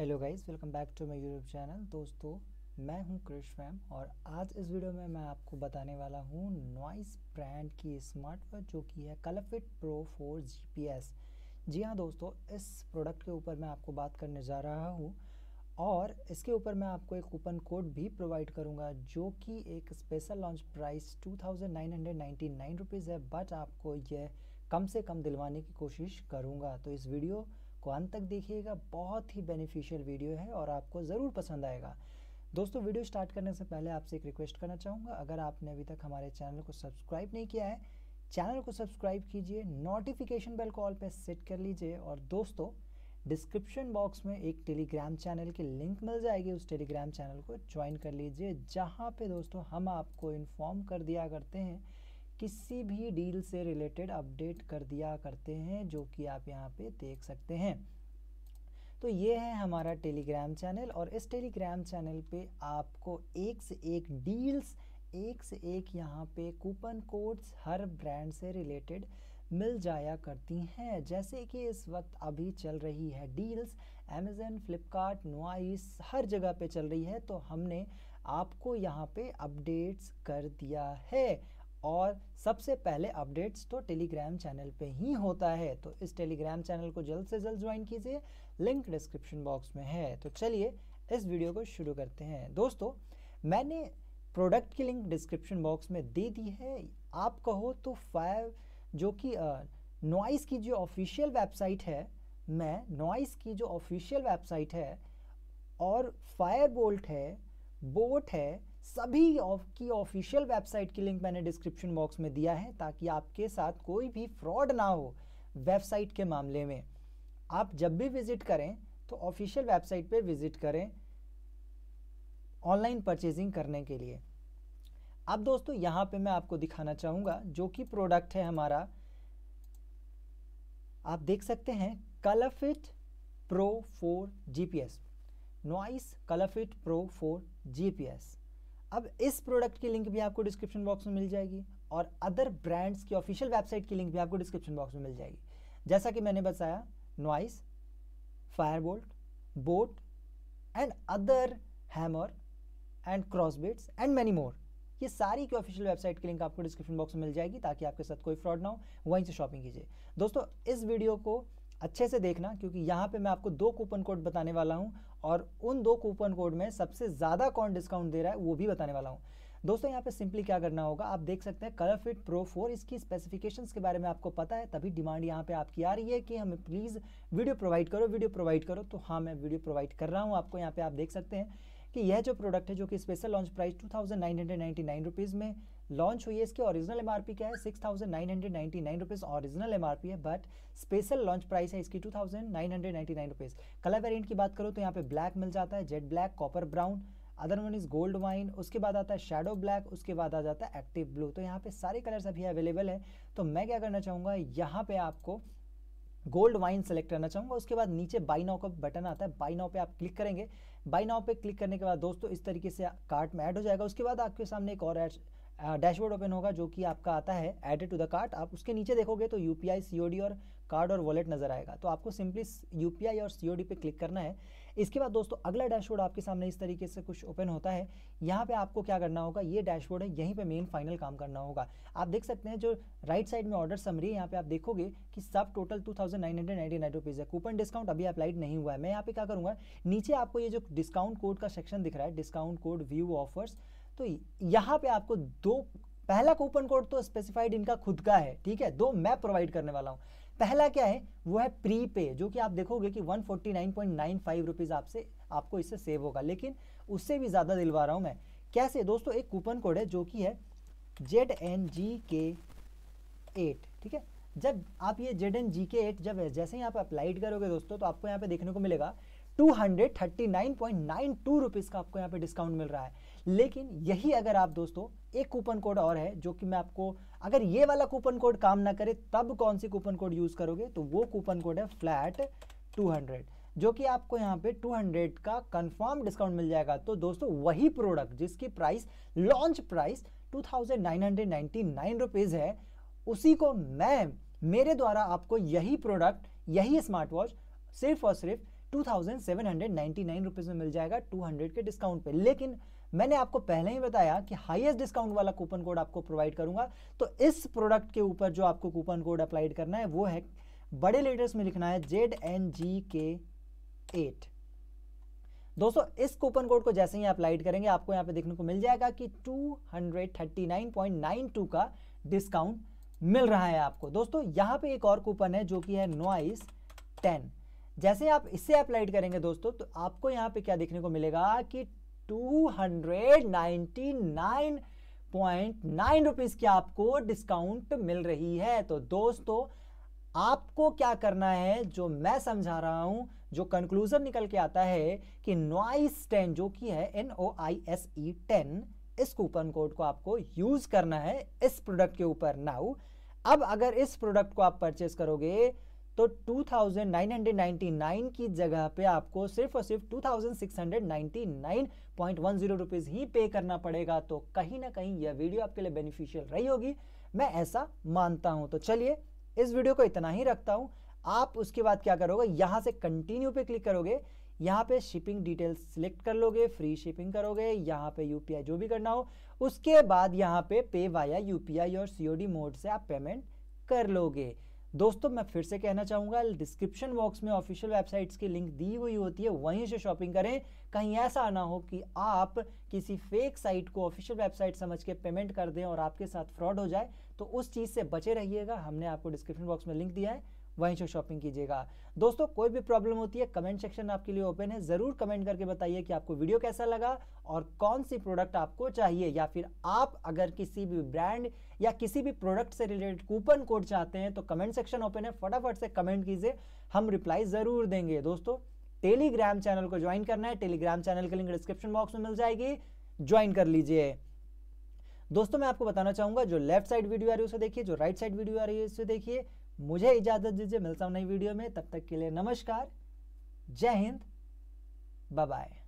hello guys welcome back to my YouTube channel दोस्तों मैं हूं क्रिश मैम और आज इस वीडियो में मैं आपको बताने वाला हूं नॉइस ब्रांड की स्मार्ट वॉच जो कि है कलफिट प्रो फोर जीपीएस जी हां दोस्तों इस प्रोडक्ट के ऊपर मैं आपको बात करने जा रहा हूं और इसके ऊपर मैं आपको एक कूपन कोड भी प्रोवाइड करूँगा जो कि एक special launch price two thousand है बट आपको यह कम से कम दिलवाने की कोशिश करूँगा तो इस वीडियो को अंत तक देखिएगा बहुत ही बेनिफिशियल वीडियो है और आपको ज़रूर पसंद आएगा दोस्तों वीडियो स्टार्ट करने से पहले आपसे एक रिक्वेस्ट करना चाहूँगा अगर आपने अभी तक हमारे चैनल को सब्सक्राइब नहीं किया है चैनल को सब्सक्राइब कीजिए नोटिफिकेशन बेल को ऑल पर सेट कर लीजिए और दोस्तों डिस्क्रिप्शन बॉक्स में एक टेलीग्राम चैनल की लिंक मिल जाएगी उस टेलीग्राम चैनल को ज्वाइन कर लीजिए जहाँ पे दोस्तों हम आपको इन्फॉर्म कर दिया करते हैं किसी भी डील से रिलेटेड अपडेट कर दिया करते हैं जो कि आप यहाँ पे देख सकते हैं तो ये है हमारा टेलीग्राम चैनल और इस टेलीग्राम चैनल पे आपको एक से एक डील्स एक से एक यहाँ पे कूपन कोड्स हर ब्रांड से रिलेटेड मिल जाया करती हैं जैसे कि इस वक्त अभी चल रही है डील्स अमेज़न फ्लिपकार्ट नोइस हर जगह पे चल रही है तो हमने आपको यहाँ पे अपडेट्स कर दिया है और सबसे पहले अपडेट्स तो टेलीग्राम चैनल पे ही होता है तो इस टेलीग्राम चैनल को जल्द से जल्द ज्वाइन कीजिए लिंक डिस्क्रिप्शन बॉक्स में है तो चलिए इस वीडियो को शुरू करते हैं दोस्तों मैंने प्रोडक्ट की लिंक डिस्क्रिप्शन बॉक्स में दे दी है आप कहो तो फाइव जो कि नॉइस की जो ऑफिशियल वेबसाइट है मैं नॉइस की जो ऑफिशियल वेबसाइट है और फायर बोल्ट है बोट है सभी ऑफ की ऑफिशियल वेबसाइट की लिंक मैंने डिस्क्रिप्शन बॉक्स में दिया है ताकि आपके साथ कोई भी फ्रॉड ना हो वेबसाइट के मामले में आप जब भी विजिट करें तो ऑफिशियल वेबसाइट पे विजिट करें ऑनलाइन परचेजिंग करने के लिए अब दोस्तों यहाँ पे मैं आपको दिखाना चाहूँगा जो कि प्रोडक्ट है हमारा आप देख सकते हैं ColorFit Pro four G P S Noise ColorFit Pro four G P S अब इस प्रोडक्ट की लिंक भी आपको डिस्क्रिप्शन बॉक्स में मिल जाएगी और अदर ब्रांड्स की ऑफिशियल वेबसाइट की लिंक भी आपको डिस्क्रिप्शन बॉक्स में मिल जाएगी जैसा कि मैंने बताया Noise Fireboltt boAt and other Hammer and Crossbeats and many more ये सारी की ऑफिशियल वेबसाइट की लिंक आपको डिस्क्रिप्शन बॉक्स में मिल जाएगी ताकि आपके साथ कोई फ्रॉड ना हो वहीं से शॉपिंग कीजिए दोस्तों इस वीडियो को अच्छे से देखना क्योंकि यहाँ पे मैं आपको दो कूपन कोड बताने वाला हूँ और उन दो कूपन कोड में सबसे ज़्यादा कौन डिस्काउंट दे रहा है वो भी बताने वाला हूँ दोस्तों यहाँ पे सिंपली क्या करना होगा आप देख सकते हैं कलर फिट प्रो फोर इसकी स्पेसिफिकेशंस के बारे में आपको पता है तभी डिमांड यहाँ पे आपकी आ रही है कि हमें प्लीज़ वीडियो प्रोवाइड करो वीडियो प्रोवाइड करो तो हाँ मैं वीडियो प्रोवाइड कर रहा हूँ आपको यहाँ पे आप देख सकते हैं कि यह जो प्रोडक्ट है जो कि special launch price two thousand में लॉन्च हुई है इसकी ओरिजिनल एमआरपी क्या है six thousand nine hundred ninety nine rupees original M है बट स्पेशल लॉन्च प्राइस है इसकी two thousand nine hundred ninety nine rupees colour variant की बात करो तो यहाँ पे ब्लैक मिल जाता है jet black copper brown other one is gold wine उसके बाद आता है शेडो ब्लैक उसके बाद आ जाता है एक्टिव ब्लू तो यहाँ पे सारे कलर्स अभी अवेलेबल है तो मैं क्या करना चाहूँगा यहाँ पे आपको गोल्ड वाइन सेलेक्ट करना चाहूँगा उसके बाद नीचे बाई नाउ का बटन आता है बाई नाउ पे आप क्लिक करेंगे बाई नाउ पे क्लिक करने के बाद दोस्तों इस तरीके से कार्ट में ऐड हो जाएगा उसके बाद आपके सामने एक और ऐड डैशबोर्ड ओपन होगा जो कि आपका आता है एडेड टू द कार्ट आप उसके नीचे देखोगे तो यू पी और कार्ड और वॉलेट नज़र आएगा तो आपको सिंपली यू और सी पे क्लिक करना है इसके बाद दोस्तों अगला डैशबोर्ड आपके सामने इस तरीके से कुछ ओपन होता है यहाँ पे आपको क्या करना होगा ये डैशबोर्ड है यहीं पे मेन फाइनल काम करना होगा आप देख सकते हैं जो राइट साइड में ऑर्डर समरी है यहाँ पे आप देखोगे कि सब total two thousand nine hundred ninety nine rupees है कूपन डिस्काउंट अभी अप्लाइड नहीं हुआ है मैं यहाँ पे क्या करूँगा नीचे आपको ये जो डिस्काउंट कोड का सेक्शन दिख रहा है डिस्काउंट कोड व्यू ऑफर्स तो यहाँ पे आपको दो पहला कूपन कोड तो स्पेसिफाइड इनका खुद का है ठीक है दो मैं प्रोवाइड करने वाला हूँ पहला क्या है वो है प्री पे जो कि आप देखोगे कि 149.95 रुपीस आपसे आपको इससे सेव होगा लेकिन उससे भी ज़्यादा दिलवा रहा हूँ मैं कैसे दोस्तों एक कूपन कोड है जो कि है जेड एन जी के एट ठीक है जब आप ये जेड एन जी के एट जब जैसे ही आप अप्लाइड करोगे दोस्तों तो आपको यहाँ पे देखने को मिलेगा two hundred thirty nine point nine two rupees का आपको यहाँ पे डिस्काउंट मिल रहा है लेकिन यही अगर आप दोस्तों एक कूपन कोड और है जो कि मैं आपको अगर ये वाला कूपन कोड काम ना करे तब कौन सी कूपन कोड यूज़ करोगे तो वो कूपन कोड है फ्लैट 200 जो कि आपको यहाँ पे 200 का कंफर्म डिस्काउंट मिल जाएगा तो दोस्तों वही प्रोडक्ट जिसकी प्राइस लॉन्च प्राइस 2999 रुपीस है उसी को मैं मेरे द्वारा आपको यही प्रोडक्ट यही स्मार्ट वॉच सिर्फ और सिर्फ two thousand seven hundred nine rupees में मिल जाएगा टू हंड्रेड के डिस्काउंट पे लेकिन मैंने आपको पहले ही बताया कि हाईएस्ट डिस्काउंट वाला कूपन कोड आपको प्रोवाइड करूंगा तो इस प्रोडक्ट के ऊपर जो आपको कूपन कोड अप्लाइड करना है वो है बड़े लेटर्स में लिखना है जेड एन जी के एट दोस्तों इस कूपन कोड को जैसे ही अप्लाइड करेंगे आपको यहाँ पे देखने को मिल जाएगा कि 239.92 का डिस्काउंट मिल रहा है आपको दोस्तों यहाँ पे एक और कूपन है जो कि है नोइस टेन जैसे आप इससे अप्लाइड करेंगे दोस्तों तो आपको यहाँ पे क्या देखने को मिलेगा कि 299.9 रुपीस की आपको डिस्काउंट मिल रही है तो दोस्तों आपको क्या करना है जो मैं समझा रहा हूं जो कंक्लूजन निकल के आता है कि नॉइस टेन जो कि है N O I S E ten इस कूपन कोड को आपको यूज करना है इस प्रोडक्ट के ऊपर नाउ अब अगर इस प्रोडक्ट को आप परचेज करोगे तो 2999 की जगह पे आपको सिर्फ और सिर्फ 2699.10 रुपीस ही पे करना पड़ेगा तो कहीं ना कहीं यह वीडियो आपके लिए बेनिफिशियल रही होगी मैं ऐसा मानता हूं तो चलिए इस वीडियो को इतना ही रखता हूं आप उसके बाद क्या करोगे यहां से कंटिन्यू पे क्लिक करोगे यहाँ पे शिपिंग डिटेल्स सिलेक्ट कर लोगे फ्री शिपिंग करोगे यहाँ पे यूपीआई जो भी करना हो उसके बाद यहाँ पे पे वाया यूपीआई और सीओडी मोड से आप पेमेंट कर लोगे दोस्तों मैं फिर से कहना चाहूंगा डिस्क्रिप्शन बॉक्स में ऑफिशियल वेबसाइट्स की लिंक दी हुई होती है वहीं से शॉपिंग करें कहीं ऐसा ना हो कि आप किसी फेक साइट को ऑफिशियल वेबसाइट समझ के पेमेंट कर दें और आपके साथ फ्रॉड हो जाए तो उस चीज़ से बचे रहिएगा हमने आपको डिस्क्रिप्शन बॉक्स में लिंक दिया है वहीं से शॉपिंग कीजिएगा दोस्तों कोई भी प्रॉब्लम होती है कमेंट सेक्शन आपके लिए ओपन है ज़रूर कमेंट करके बताइए कि आपको वीडियो कैसा लगा और कौन सी प्रोडक्ट आपको चाहिए या फिर आप अगर किसी भी ब्रांड या किसी भी प्रोडक्ट से रिलेटेड कूपन कोड चाहते हैं तो कमेंट सेक्शन ओपन है फटाफट से कमेंट कीजिए हम रिप्लाई ज़रूर देंगे दोस्तों टेलीग्राम चैनल को ज्वाइन करना है टेलीग्राम चैनल की लिंक डिस्क्रिप्शन बॉक्स में मिल जाएगी ज्वाइन कर लीजिए दोस्तों मैं आपको बताना चाहूंगा जो लेफ्ट साइड वीडियो आ रही है उसे देखिए जो राइट साइड वीडियो आ रही है उसे देखिए मुझे इजाजत दीजिए मिलता हूँ नई वीडियो में तब तक के लिए नमस्कार जय हिंद बाय